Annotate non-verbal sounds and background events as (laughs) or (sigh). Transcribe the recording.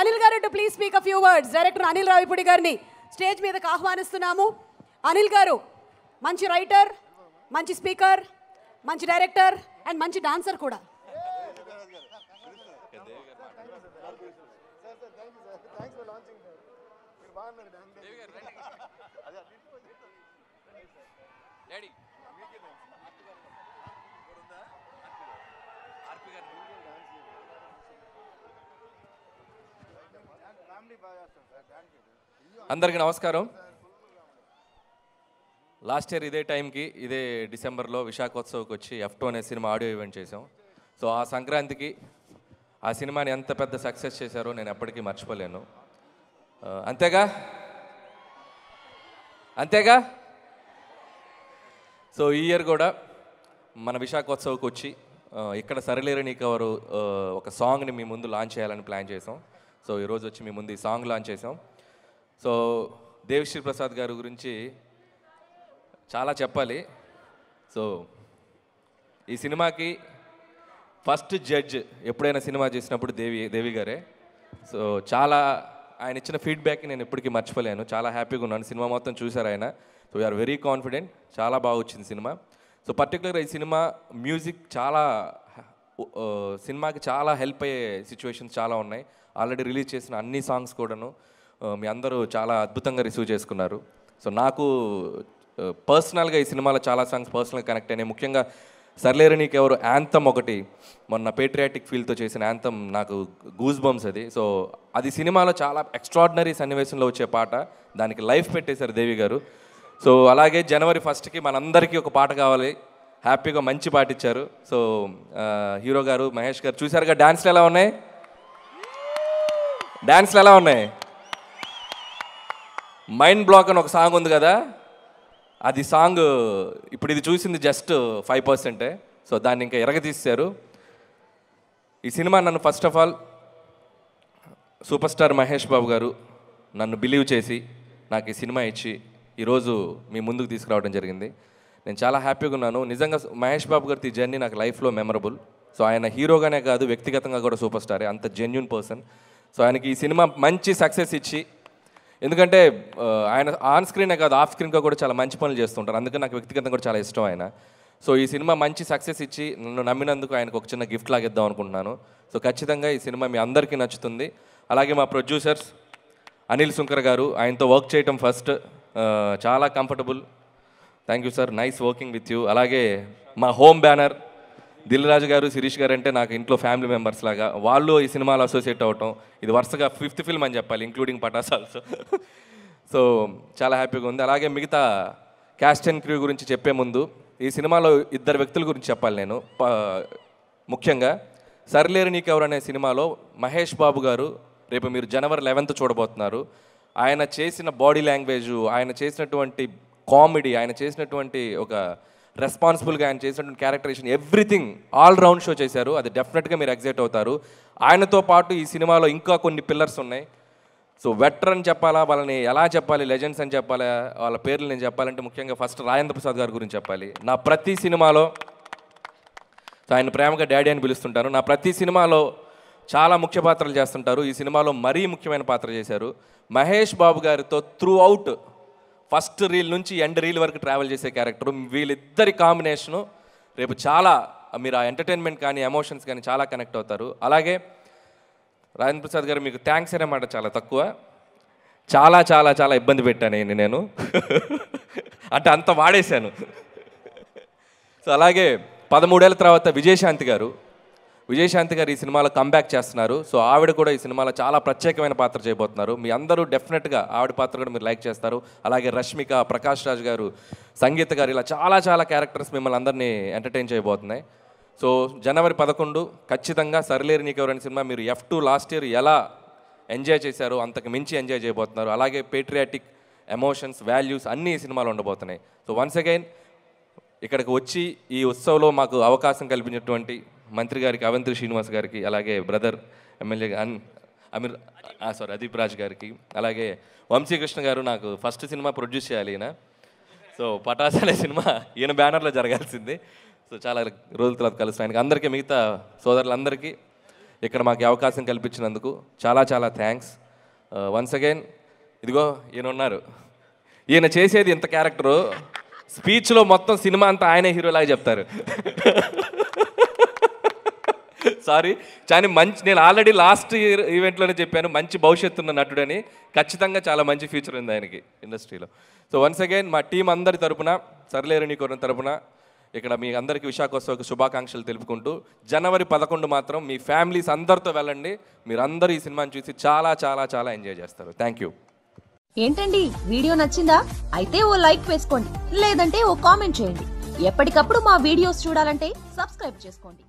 Anil garu please speak a few words director Anil Ravipudi గారిని stage మీదకి ఆహ్వానిస్తున్నాము అనిల్ గారు మంచి రైటర్ మంచి స్పీకర్ మంచి డైరెక్టర్ అండ్ మంచి డాన్సర్ కూడా అందరికి అందరికీ నమస్కారం లాస్ట్ ఇయర్ ఇదే టైంకి ఇదే డిసెంబర్లో విశాఖోత్సవకి వచ్చి ఎఫ్టో అనే సినిమా ఆడియో ఈవెంట్ చేసాం సో ఆ సంక్రాంతికి ఆ సినిమాని ఎంత పెద్ద సక్సెస్ చేశారో నేను ఎప్పటికీ మర్చిపోలేను అంతేగా అంతేగా సో ఈ ఇయర్ కూడా మన విశాఖోత్సవకు వచ్చి ఇక్కడ సరిలేరు కవరు ఒక సాంగ్ని మీ ముందు లాంచ్ చేయాలని ప్లాన్ చేసాం సో ఈరోజు వచ్చి మీ ముందు ఈ సాంగ్ లాంచ్ చేసాం సో దేవిశ్రీ ప్రసాద్ గారి గురించి చాలా చెప్పాలి సో ఈ సినిమాకి ఫస్ట్ జడ్జ్ ఎప్పుడైనా సినిమా చేసినప్పుడు దేవి దేవి గారే సో చాలా ఆయన ఇచ్చిన ఫీడ్బ్యాక్ నేను ఎప్పటికీ మర్చిపోలేను చాలా హ్యాపీగా ఉన్నాను సినిమా మొత్తం చూశారు ఆయన సో వీఆర్ వెరీ కాన్ఫిడెంట్ చాలా బాగా వచ్చింది సినిమా సో పర్టికులర్గా ఈ సినిమా మ్యూజిక్ చాలా సినిమాకి చాలా హెల్ప్ అయ్యే సిచ్యువేషన్స్ చాలా ఉన్నాయి ఆల్రెడీ రిలీజ్ చేసిన అన్ని సాంగ్స్ కూడాను మీ అందరూ చాలా అద్భుతంగా రిసీవ్ చేసుకున్నారు సో నాకు పర్సనల్గా ఈ సినిమాలో చాలా సాంగ్స్ పర్సనల్గా కనెక్ట్ అయినాయి ముఖ్యంగా సర్లేరు ఎవరు యాంతమ్ ఒకటి మొన్న పేట్రియాటిక్ ఫీల్తో చేసిన యాంతమ్ నాకు గూజ్ బమ్స్ అది సో అది సినిమాలో చాలా ఎక్స్ట్రాడినరీ సన్నివేశంలో వచ్చే పాట దానికి లైఫ్ పెట్టేశారు దేవి గారు సో అలాగే జనవరి ఫస్ట్కి మనందరికీ ఒక పాట కావాలి హ్యాపీగా మంచి పాట ఇచ్చారు సో హీరో గారు మహేష్ గారు చూసారుగా డ్యాన్స్లు ఎలా ఉన్నాయి డ్యాన్స్లు ఎలా ఉన్నాయి మైండ్ బ్లాక్ అని ఒక సాంగ్ ఉంది కదా అది సాంగ్ ఇప్పుడు ఇది చూసింది జస్ట్ ఫైవ్ పర్సెంటే సో దాన్ని ఇంకా ఎరగతీశారు ఈ సినిమా నన్ను first of all super star Mahesh Babu garu నన్ను బిలీవ్ చేసి నాకు ఈ సినిమా ఇచ్చి ఈరోజు మీ ముందుకు తీసుకురావడం జరిగింది నేను చాలా హ్యాపీగా ఉన్నాను నిజంగా మహేష్ బాబు గారి ఈ జర్నీ నాకు లైఫ్లో మెమరబుల్ సో ఆయన హీరోగానే కాదు వ్యక్తిగతంగా కూడా సూపర్ స్టారే అంత జెన్యున్ పర్సన్ సో ఆయనకి ఈ సినిమా మంచి సక్సెస్ ఇచ్చి ఎందుకంటే ఆయన ఆన్ స్క్రీనే కాదు ఆఫ్ స్క్రీన్గా కూడా చాలా మంచి పనులు చేస్తుంటారు అందుకని నాకు వ్యక్తిగతంగా కూడా చాలా ఇష్టం ఆయన సో ఈ సినిమా మంచి సక్సెస్ ఇచ్చి నన్ను నమ్మినందుకు ఆయనకు ఒక చిన్న గిఫ్ట్ లాగేద్దాం అనుకుంటున్నాను సో ఖచ్చితంగా ఈ సినిమా మీ అందరికీ నచ్చుతుంది అలాగే మా ప్రొడ్యూసర్స్ అనిల్ శుంకర్ గారు ఆయనతో వర్క్ చేయటం ఫస్ట్ చాలా comfortable thank you sir nice working with you అలాగే మా హోమ్ బ్యానర్ దిల్ రాజు గారు శిరీష్ గారు అంటే నాకు ఇంట్లో ఫ్యామిలీ మెంబర్స్ లాగా వాళ్ళు ఈ సినిమాలు అసోసియేట్ అవటం ఇది వరుసగా ఫిఫ్త్ ఫిల్మ్ అని చెప్పాలి ఇంక్లూడింగ్ పటాస్ ఆల్సో సో చాలా హ్యాపీగా ఉంది అలాగే మిగతా క్యాస్ట్ అండ్ క్రూ గురించి చెప్పే ముందు ఈ సినిమాలో ఇద్దరు వ్యక్తుల గురించి చెప్పాలి నేను ముఖ్యంగా సర్లేరు నీకెవరు అనే సినిమాలో మహేష్ బాబు గారు రేపు మీరు జనవరి లెవెన్త్ చూడబోతున్నారు ఆయన చేసిన బాడీ లాంగ్వేజ్ ఆయన చేసినటువంటి కామెడీ ఆయన చేసినటువంటి ఒక రెస్పాన్సిబుల్గా ఆయన చేసినటువంటి characterization everything all round show చేశారు అది డెఫినెట్గా మీరు ఎగ్జైట్ అవుతారు ఆయనతో పాటు ఈ సినిమాలో ఇంకా కొన్ని పిల్లర్స్ ఉన్నాయి సో వెటర్ అని చెప్పాలా వాళ్ళని ఎలా చెప్పాలి లెజెండ్స్ అని చెప్పాలా వాళ్ళ పేర్లు నేను చెప్పాలంటే ముఖ్యంగా ఫస్ట్ రాజేంద్ర ప్రసాద్ గారి గురించి చెప్పాలి నా ప్రతి సినిమాలో సో ఆయన ప్రేమగా డాడీ అని పిలుస్తుంటారు నా ప్రతి సినిమాలో చాలా ముఖ్య పాత్రలు చేస్తుంటారు ఈ సినిమాలో మరీ ముఖ్యమైన పాత్ర చేశారు మహేష్ బాబు గారితో త్రూ అవుట్ ఫస్ట్ రీల్ నుంచి ఎండ్ రీల్ వరకు ట్రావెల్ చేసే క్యారెక్టర్ వీళ్ళిద్దరి కాంబినేషను రేపు చాలా మీరు ఆ ఎంటర్టైన్మెంట్ కానీ ఎమోషన్స్ కానీ చాలా కనెక్ట్ అవుతారు అలాగే రాజేంద్ర ప్రసాద్ గారు మీకు థ్యాంక్స్ అనేమాట చాలా తక్కువ చాలా చాలా చాలా ఇబ్బంది పెట్టాను నేను (laughs) అంటే అంత వాడేశాను సో అలాగే పదమూడేళ్ళ తర్వాత విజయశాంతి గారు విజయశాంతి గారు ఈ సినిమాలో కంబ్యాక్ చేస్తున్నారు సో ఆవిడ కూడా ఈ సినిమాలో చాలా ప్రత్యేకమైన పాత్ర చేయబోతున్నారు మీ అందరూ డెఫినెట్గా ఆవిడ పాత్ర కూడా మీరు లైక్ చేస్తారు అలాగే రష్మిక ప్రకాష్ రాజ్ గారు సంగీత గారు ఇలా చాలా చాలా క్యారెక్టర్స్ మిమ్మల్ని అందరినీ ఎంటర్టైన్ చేయబోతున్నాయి సో జనవరి పదకొండు ఖచ్చితంగా సరిలేరు నీకెవరని సినిమా మీరు ఎఫ్ టూ లాస్ట్ ఇయర్ ఎలా ఎంజాయ్ చేశారో అంతకు మించి ఎంజాయ్ చేయబోతున్నారు అలాగే పేట్రియాటిక్ ఎమోషన్స్ వాల్యూస్ అన్నీ ఈ సినిమాలో ఉండబోతున్నాయి సో వన్స్ అగైన్ ఇక్కడికి వచ్చి ఈ ఉత్సవంలో మాకు అవకాశం కల్పించినటువంటి మంత్రి గారికి అవంతి శ్రీనివాస్ గారికి అలాగే బ్రదర్ ఎమ్మెల్యే అన్ అమీర్ సారీ అదీప్ రాజ్ గారికి అలాగే వంశీకృష్ణ గారు నాకు ఫస్ట్ సినిమా ప్రొడ్యూస్ చేయాలి ఈయన సో పటాస్ అనే సినిమా ఈయన బ్యానర్లో జరగాల్సింది సో చాలా రోజుల తర్వాత కలిసిన ఆయనకి అందరికీ మిగతా సోదరులందరికీ ఇక్కడ మాకు అవకాశం కల్పించినందుకు చాలా చాలా థ్యాంక్స్ వన్స్ అగైన్ ఇదిగో ఈయన ఉన్నారు ఈయన చేసేది ఇంత క్యారెక్టరు స్పీచ్లో మొత్తం సినిమా అంతా ఆయనే హీరోలాగా చెప్తారు (laughs) సారీ కానీ మంచి నేను ఆల్రెడీ లాస్ట్ ఇయర్ ఈవెంట్లోనే చెప్పాను మంచి భవిష్యత్తు ఉన్న నటుడని ఖచ్చితంగా చాలా మంచి ఫ్యూచర్ ఉంది ఆయనకి ఇండస్ట్రీలో సో వన్స్ అగైన్ మా టీం అందరి తరపున సర్లేరు కొరని తరపున ఇక్కడ మీ అందరికీ విశాఖోత్సవ శుభాకాంక్షలు తెలుపుకుంటూ జనవరి పదకొండు మాత్రం మీ ఫ్యామిలీస్ అందరితో వెళ్ళండి మీరందరూ ఈ సినిమాని చూసి చాలా చాలా చాలా ఎంజాయ్ చేస్తారు థ్యాంక్ యూ ఏంటండి వీడియో నచ్చిందా అయితే ఓ లైక్ వేసుకోండి లేదంటే ఓ కామెంట్ చేయండి ఎప్పటికప్పుడు మా వీడియోస్ చూడాలంటే సబ్స్క్రైబ్ చేసుకోండి